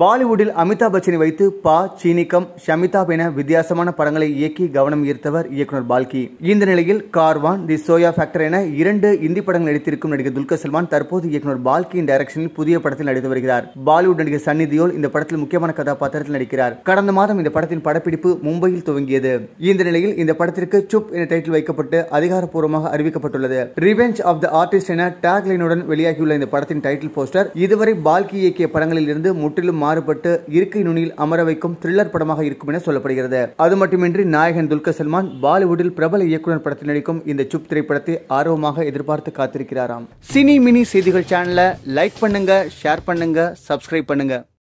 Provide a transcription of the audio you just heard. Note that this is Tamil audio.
பாலிவுட்டில் அமிதாப் பச்சனை வைத்து பா சீனிக்கம் ஷமிதாப் என வித்தியாசமான படங்களை இயக்கி கவனம் ஈர்த்தவர் இயக்குனர் பால்கி இந்த நிலையில் கார்வான் தி சோயா ஃபேக்டர் என இரண்டு இந்தி படங்கள் நடித்திருக்கும் நடிகர் துல்கர் சல்மான் தற்போது இயக்குனர் பால்கியின் டைரக்ஷனில் புதிய படத்தில் நடித்து வருகிறார் பாலிவுட் நடிகர் சன்னி தியோல் இந்த படத்தில் முக்கியமான கதாபாத்திரத்தில் நடிக்கிறார் கடந்த மாதம் இந்த படத்தின் படப்பிடிப்பு மும்பையில் துவங்கியது இந்த நிலையில் இந்த படத்திற்கு சுப் என டைட்டில் வைக்கப்பட்டு அதிகாரப்பூர்வமாக அறிவிக்கப்பட்டுள்ளது ரிவெஞ்ச் ஆஃப் த ஆர்டிஸ்ட் என டேக்லைனுடன் வெளியாகியுள்ள இந்த படத்தின் டைட்டில் போஸ்டர் இதுவரை பால்கி இயக்கிய படங்களில் இருந்து முற்றிலும் மாறுபட்டு இருக்கை நுனியில் அமர வைக்கும் த்ரில்லர் படமாக இருக்கும் என சொல்லப்படுகிறது அது மட்டுமின்றி நாயகன் துல்கர் சல்மான் பாலிவுட்டில் பிரபல இயக்குனர் படத்தில் நடிக்கும் இந்த சுப் திரைப்படத்தை ஆர்வமாக எதிர்பார்த்து காத்திருக்கிறாராம் சினி மினி செய்திகள் சேனலை லைக் பண்ணுங்க ஷேர் பண்ணுங்க சப்ஸ்கிரைப் பண்ணுங்க